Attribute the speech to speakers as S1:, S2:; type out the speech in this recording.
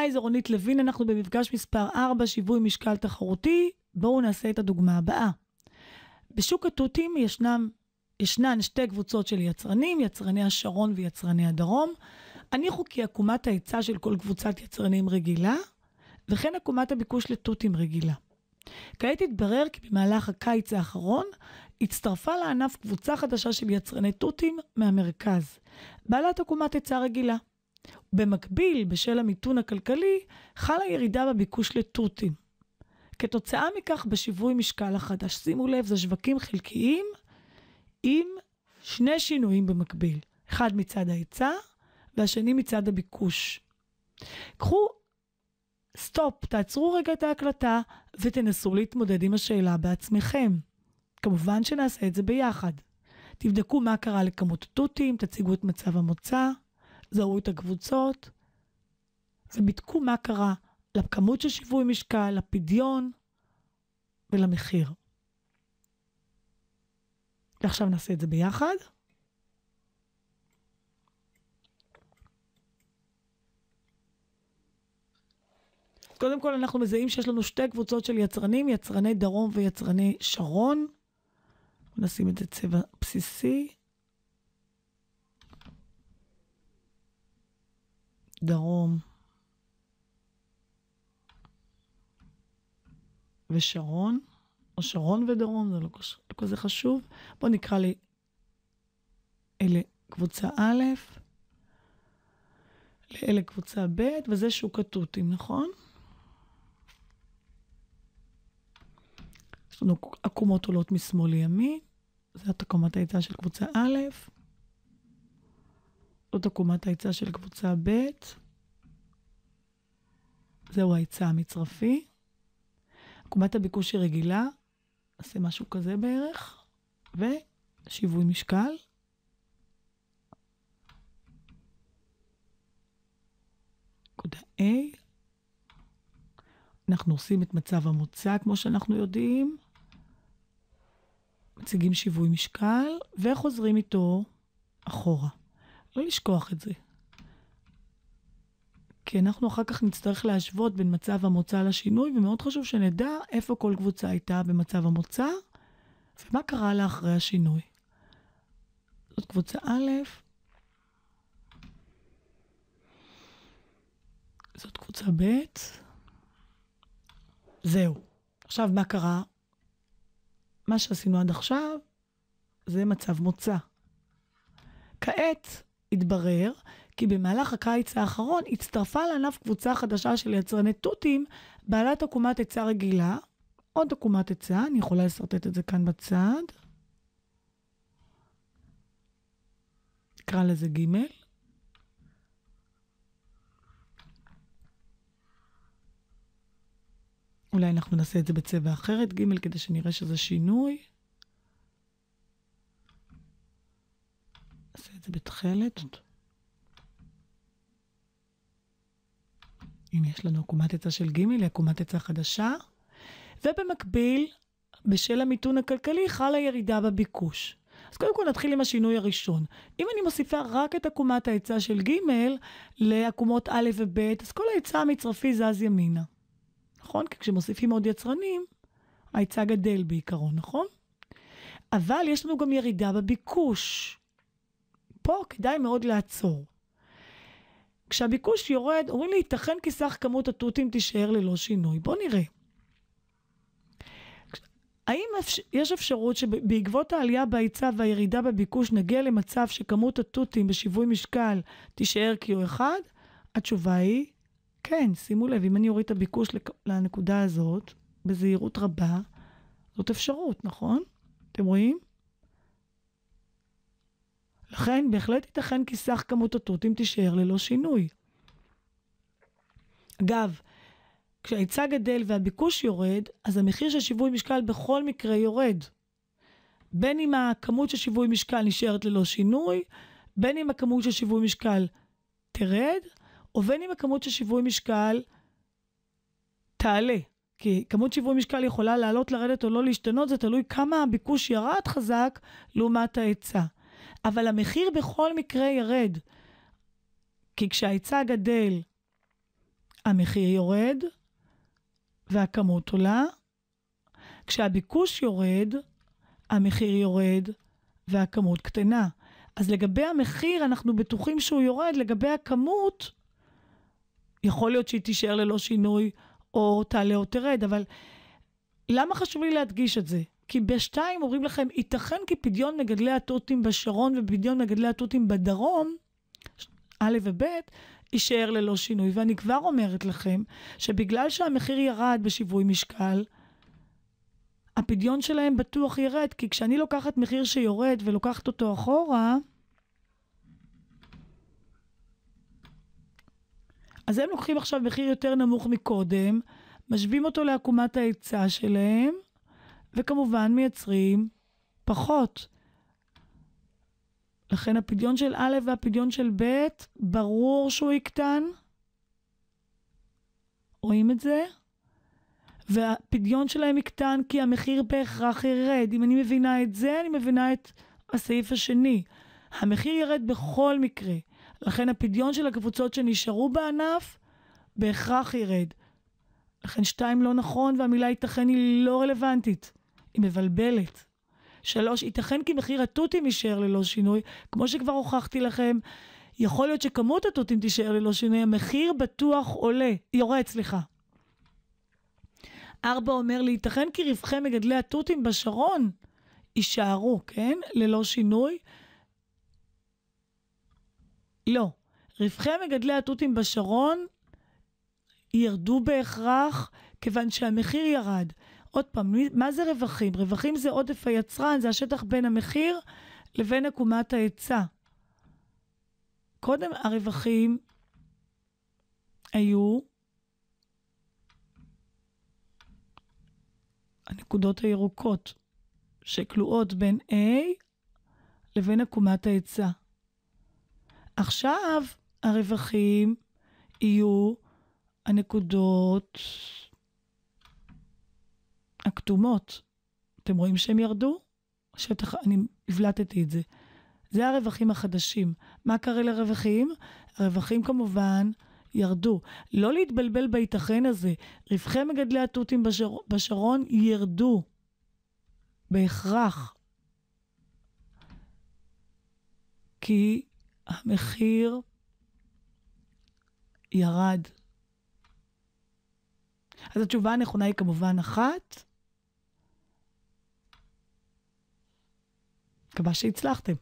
S1: היי, זו רונית לוין, אנחנו במפגש מספר 4, שיווי משקל תחרותי. בואו נעשה את הדוגמה הבאה. בשוק התותים ישנם, ישנן שתי קבוצות של יצרנים, יצרני השרון ויצרני הדרום. הניחו כי עקומת ההיצע של כל קבוצת יצרנים רגילה, וכן עקומת הביקוש לתותים רגילה. כעת התברר כי במהלך הקיץ האחרון הצטרפה לענף קבוצה חדשה של יצרני תותים מהמרכז, בעלת עקומת היצע רגילה. במקביל, בשל המיתון הכלכלי, חלה ירידה בביקוש לתותים. כתוצאה מכך, בשיווי משקל החדש, שימו לב, זה שווקים חלקיים עם שני שינויים במקביל, אחד מצד ההיצע והשני מצד הביקוש. קחו סטופ, תעצרו רגע את ההקלטה ותנסו להתמודד עם השאלה בעצמכם. כמובן שנעשה את זה ביחד. תבדקו מה קרה לכמות התותים, תציגו את מצב המוצא. זהו את הקבוצות, ובדקו מה קרה לכמות של שיווי משקל, לפדיון ולמחיר. ועכשיו נעשה את זה ביחד. קודם כל אנחנו מזהים שיש לנו שתי קבוצות של יצרנים, יצרני דרום ויצרני שרון. נשים את זה צבע בסיסי. דרום ושרון, או שרון ודרום, זה לא, לא כזה חשוב. בואו נקרא לי, אלה קבוצה א', לאלה קבוצה ב', וזה שוק התותים, נכון? יש לנו עקומות עולות משמאל לימין, זאת עקומת ההיצע של קבוצה א', זאת עקומת ההיצע של קבוצה ב', זהו ההיצע המצרפי. עקומת הביקוש היא רגילה, נעשה משהו כזה בערך, ושיווי משקל. נקודה A. אנחנו עושים את מצב המוצא, כמו שאנחנו יודעים. מציגים שיווי משקל, וחוזרים איתו אחורה. לא לשכוח את זה. כי אנחנו אחר כך נצטרך להשוות בין מצב המוצא לשינוי, ומאוד חשוב שנדע איפה כל קבוצה הייתה במצב המוצא, ומה קרה לה אחרי השינוי. זאת קבוצה א', זאת קבוצה ב', זהו. עכשיו, מה קרה? מה שעשינו עד עכשיו זה מצב מוצא. כעת התברר כי במהלך הקיץ האחרון הצטרפה לענף קבוצה חדשה של יצרני תותים בעלת עקומת היצע רגילה, עוד עקומת היצע, אני יכולה לשרטט את זה כאן בצד. נקרא לזה ג' אולי אנחנו נעשה את זה בצבע אחרת, ג' כדי שנראה שזה שינוי. נעשה את זה בתכלת. הנה יש לנו עקומת עצה של ג' היא עקומת עצה חדשה. ובמקביל, בשל המיתון הכלכלי, חלה ירידה בביקוש. אז קודם כל נתחיל עם השינוי הראשון. אם אני מוסיפה רק את עקומת ההיצע של ג' לעקומות א' וב', אז כל ההיצע המצרפי זז ימינה. נכון? כי כשמוסיפים עוד יצרנים, ההיצע גדל בעיקרון, נכון? אבל יש לנו גם ירידה בביקוש. פה כדאי מאוד לעצור. כשהביקוש יורד, אומרים לי, ייתכן כי סך כמות התותים תישאר ללא שינוי. בואו נראה. האם יש אפשרות שבעקבות העלייה בהיצע והירידה בביקוש נגיע למצב שכמות התותים בשיווי משקל תישאר Q1? התשובה היא כן, שימו לב, אם אני אוריד את הביקוש לנקודה הזאת בזהירות רבה, זאת אפשרות, נכון? אתם רואים? לכן בהחלט ייתכן כי סך כמות התותים תישאר ללא שינוי. אגב, כשההיצע גדל והביקוש יורד, אז המחיר של שיווי משקל בכל מקרה יורד. בין אם הכמות של שיווי משקל נשארת ללא שינוי, בין אם הכמות של שיווי משקל תרד, או בין אם הכמות של שיווי משקל תעלה. כי כמות שיווי משקל יכולה לעלות, לרדת או לא להשתנות, זה תלוי כמה הביקוש ירד חזק לעומת ההיצע. אבל המחיר בכל מקרה ירד. כי כשההיצע גדל, המחיר יורד והכמות עולה. כשהביקוש יורד, המחיר יורד והכמות קטנה. אז לגבי המחיר, אנחנו בטוחים שהוא יורד, לגבי הכמות, יכול להיות שהיא תישאר ללא שינוי, או תעלה או תרד, אבל למה חשוב לי להדגיש את זה? כי בשתיים אומרים לכם, ייתכן כי פדיון מגדלי התותים בשרון ופדיון מגדלי התותים בדרום, א' וב', יישאר ללא שינוי. ואני כבר אומרת לכם, שבגלל שהמחיר ירד בשיווי משקל, הפדיון שלהם בטוח ירד, כי כשאני לוקחת מחיר שיורד ולוקחת אותו אחורה, אז הם לוקחים עכשיו מחיר יותר נמוך מקודם, משווים אותו לעקומת ההיצע שלהם, וכמובן מייצרים פחות. לכן הפדיון של א' והפדיון של ב', ברור שהוא יקטן. רואים את זה? והפדיון שלהם יקטן כי המחיר בהכרח ירד. אם אני מבינה את זה, אני מבינה את הסעיף השני. המחיר ירד בכל מקרה. לכן הפדיון של הקבוצות שנשארו בענף בהכרח ירד. לכן שתיים לא נכון והמילה ייתכן היא לא רלוונטית. היא מבלבלת. שלוש, ייתכן כי מחיר התותים יישאר ללא שינוי, כמו שכבר הוכחתי לכם, יכול להיות שכמות התותים תישאר ללא שינוי, המחיר בטוח עולה, יורד, סליחה. ארבע אומר לי, ייתכן כי רווחי מגדלי התותים בשרון יישארו, כן? ללא שינוי? לא. רווחי מגדלי התותים בשרון ירדו בהכרח, כיוון שהמחיר ירד. עוד פעם, מה זה רווחים? רווחים זה עודף היצרן, זה השטח בין המחיר לבין עקומת ההיצע. קודם הרווחים היו הנקודות הירוקות שכלואות בין A לבין עקומת ההיצע. עכשיו הרווחים יהיו הנקודות הכתומות, אתם רואים שהם ירדו? שטח, אני הבלטתי את זה. זה הרווחים החדשים. מה קרה לרווחים? הרווחים כמובן ירדו. לא להתבלבל בייתכן הזה. רווחי מגדלי התותים בשר, בשרון ירדו. בהכרח. כי המחיר ירד. אז התשובה הנכונה היא כמובן אחת, מקווה שהצלחתם.